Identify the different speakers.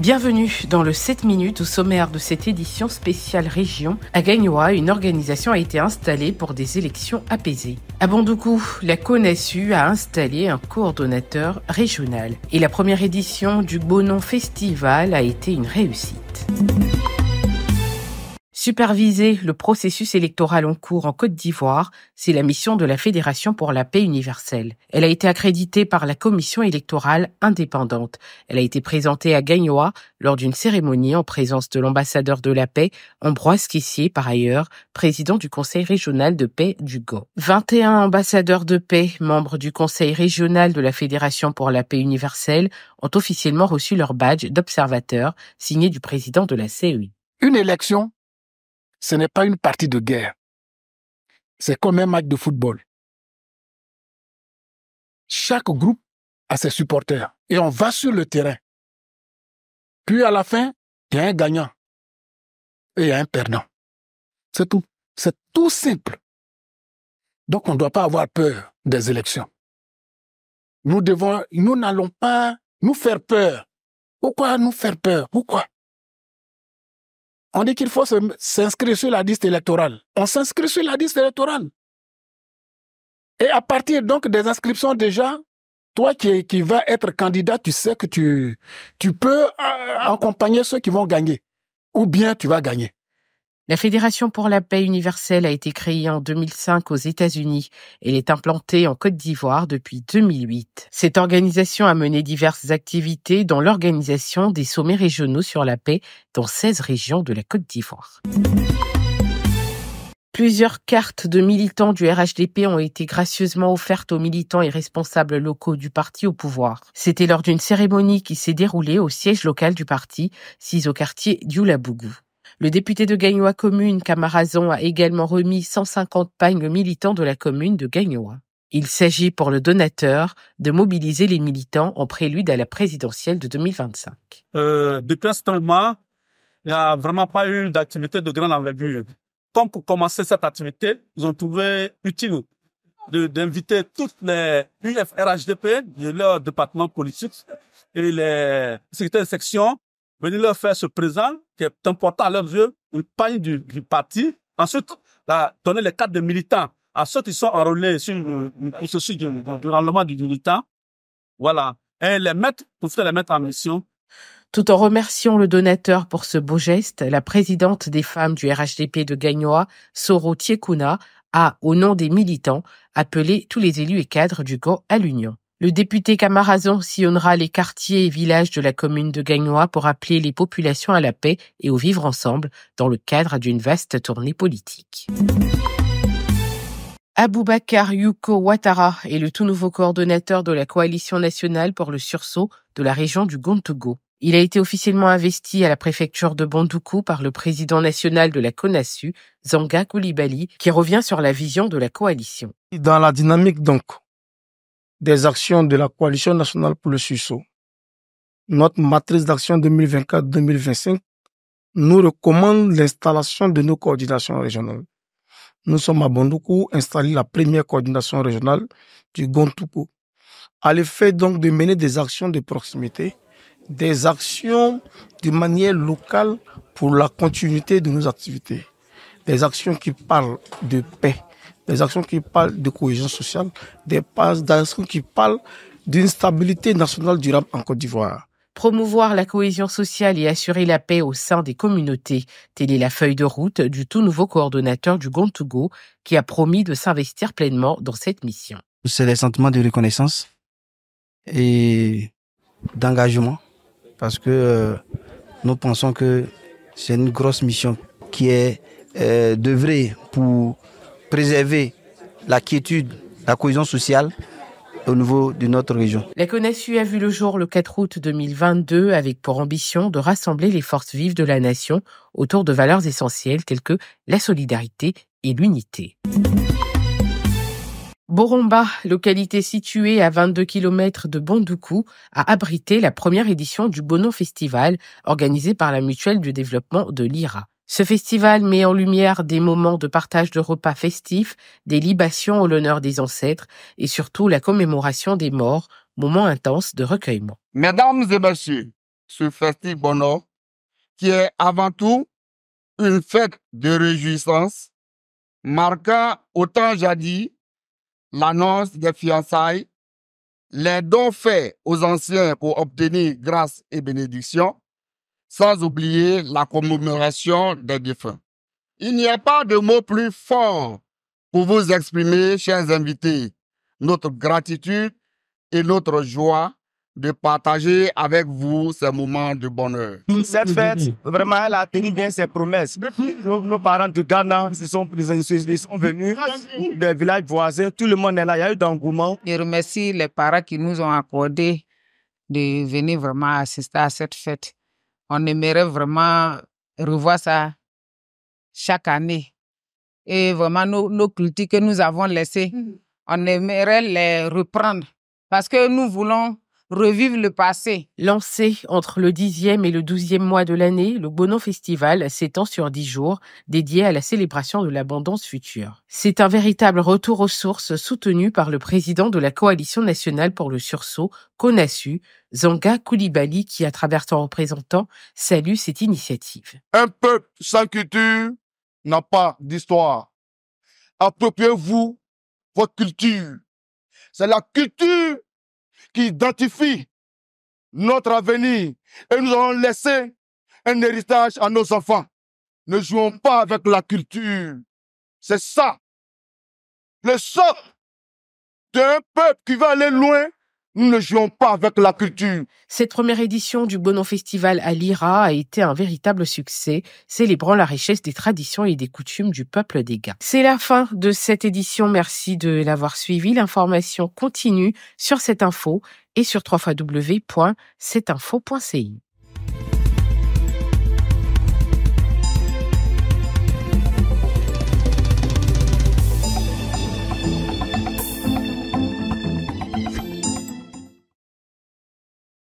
Speaker 1: Bienvenue dans le 7 minutes au sommaire de cette édition spéciale région. À Gagnoa, une organisation a été installée pour des élections apaisées. À Bondoukou, la CONASU a installé un coordonnateur régional et la première édition du Bonon Festival a été une réussite. Superviser le processus électoral en cours en Côte d'Ivoire, c'est la mission de la Fédération pour la paix universelle. Elle a été accréditée par la Commission électorale indépendante. Elle a été présentée à Gagnoa lors d'une cérémonie en présence de l'ambassadeur de la paix, Ambroise Kessier, par ailleurs, président du Conseil régional de paix du Gau. 21 ambassadeurs de paix, membres du Conseil régional de la Fédération pour la paix universelle, ont officiellement reçu leur badge d'observateur, signé du président de la CEI. Une élection ce n'est pas une partie de guerre. C'est comme un match de football. Chaque groupe a ses supporters et on va sur le terrain. Puis à la fin, il y a un gagnant et un perdant. C'est tout. C'est tout simple. Donc on ne doit pas avoir peur des élections. Nous devons, nous n'allons pas nous faire peur. Pourquoi nous faire peur Pourquoi on dit qu'il faut s'inscrire sur la liste électorale. On s'inscrit sur la liste électorale. Et à partir donc des inscriptions déjà, toi qui, vas être candidat, tu sais que tu peux euh, accompagner ceux qui vont gagner. Ou bien tu vas gagner. La Fédération pour la paix universelle a été créée en 2005 aux États-Unis. Elle est implantée en Côte d'Ivoire depuis 2008. Cette organisation a mené diverses activités, dont l'organisation des sommets régionaux sur la paix dans 16 régions de la Côte d'Ivoire. Plusieurs cartes de militants du RHDP ont été gracieusement offertes aux militants et responsables locaux du parti au pouvoir. C'était lors d'une cérémonie qui s'est déroulée au siège local du parti, sise au quartier d'Ioulabougou. Le député de gagnoa Commune, Camarazon, a également remis 150 pagnes aux militants de la commune de Gagnoa. Il s'agit pour le donateur de mobiliser les militants en prélude à la présidentielle de 2025. Euh, depuis ce moment, il n'y a vraiment pas eu d'activité de grande envergure. Comme pour commencer cette activité, ils ont trouvé utile d'inviter toutes les UFRHDP de leur département politique et les secrétaires de section Venez leur faire ce présent qui est important à leurs yeux, une pagne du, du parti. Ensuite, donner les cadres de militants à ceux qui sont enrôlés sur le euh, processus du, du du militant. Voilà. Et les mettre, pour faire les mettre en mission. Tout en remerciant le donateur pour ce beau geste, la présidente des femmes du RHDP de Gagnois, Soro Tiekuna, a, au nom des militants, appelé tous les élus et cadres du GO à l'Union. Le député Camarazon sillonnera les quartiers et villages de la commune de Gagnois pour appeler les populations à la paix et au vivre ensemble dans le cadre d'une vaste tournée politique. Aboubacar Yuko Ouattara est le tout nouveau coordonnateur de la Coalition nationale pour le sursaut de la région du Gontogo. Il a été officiellement investi à la préfecture de Bandoukou par le président national de la CONASU, Zanga Koulibaly, qui revient sur la vision de la coalition. Dans la dynamique donc des actions de la Coalition nationale pour le sursaut. Notre matrice d'action 2024-2025 nous recommande l'installation de nos coordinations régionales. Nous sommes à Bondoukou installés la première coordination régionale du Gontoukou. À l'effet donc de mener des actions de proximité, des actions de manière locale pour la continuité de nos activités, des actions qui parlent de paix, les actions qui parlent de cohésion sociale, des actions qui parlent d'une stabilité nationale durable en Côte d'Ivoire. Promouvoir la cohésion sociale et assurer la paix au sein des communautés, telle est la feuille de route du tout nouveau coordonnateur du Gontougo qui a promis de s'investir pleinement dans cette mission. C'est des sentiments de reconnaissance et d'engagement parce que euh, nous pensons que c'est une grosse mission qui est euh, vrai pour préserver la quiétude, la cohésion sociale au niveau de notre région. La CONASU a vu le jour le 4 août 2022 avec pour ambition de rassembler les forces vives de la nation autour de valeurs essentielles telles que la solidarité et l'unité. Boromba, localité située à 22 km de Bondoukou, a abrité la première édition du Bono Festival organisé par la Mutuelle du développement de l'IRA. Ce festival met en lumière des moments de partage de repas festifs, des libations en l'honneur des ancêtres et surtout la commémoration des morts, moment intense de recueillement. Mesdames et messieurs, ce festif bonheur, qui est avant tout une fête de réjouissance, marquant autant jadis l'annonce des fiançailles, les dons faits aux anciens pour obtenir grâce et bénédiction, sans oublier la commémoration des défunts. Il n'y a pas de mot plus fort pour vous exprimer, chers invités, notre gratitude et notre joie de partager avec vous ce moments de bonheur. Cette fête, vraiment, elle a tenu bien ses promesses. Nos, parents du Ghana sont, ils sont venus des villages voisins, tout le monde est là, il y a eu d'engouement. Je remercie les parents qui nous ont accordé de venir vraiment assister à cette fête. On aimerait vraiment revoir ça chaque année. Et vraiment, nos, nos cultures que nous avons laissées, mm-hmm. on aimerait les reprendre parce que nous voulons Revive le passé. Lancé entre le dixième et le douzième mois de l'année, le Bono Festival s'étend sur dix jours, dédié à la célébration de l'abondance future. C'est un véritable retour aux sources soutenu par le président de la Coalition nationale pour le sursaut, CONASU, Zanga Koulibaly, qui, à travers son représentant, salue cette initiative. Un peuple sans culture n'a pas d'histoire. Appropriez-vous votre culture. C'est la culture qui identifie notre avenir et nous allons laisser un héritage à nos enfants. Ne jouons pas avec la culture. C'est ça. Le sort d'un peuple qui va aller loin nous ne jouons pas avec la culture. Cette première édition du Bonon Festival à Lira a été un véritable succès, célébrant la richesse des traditions et des coutumes du peuple des Gars. C'est la fin de cette édition. Merci de l'avoir suivi. L'information continue sur cette info et sur www.cetinfo.ci.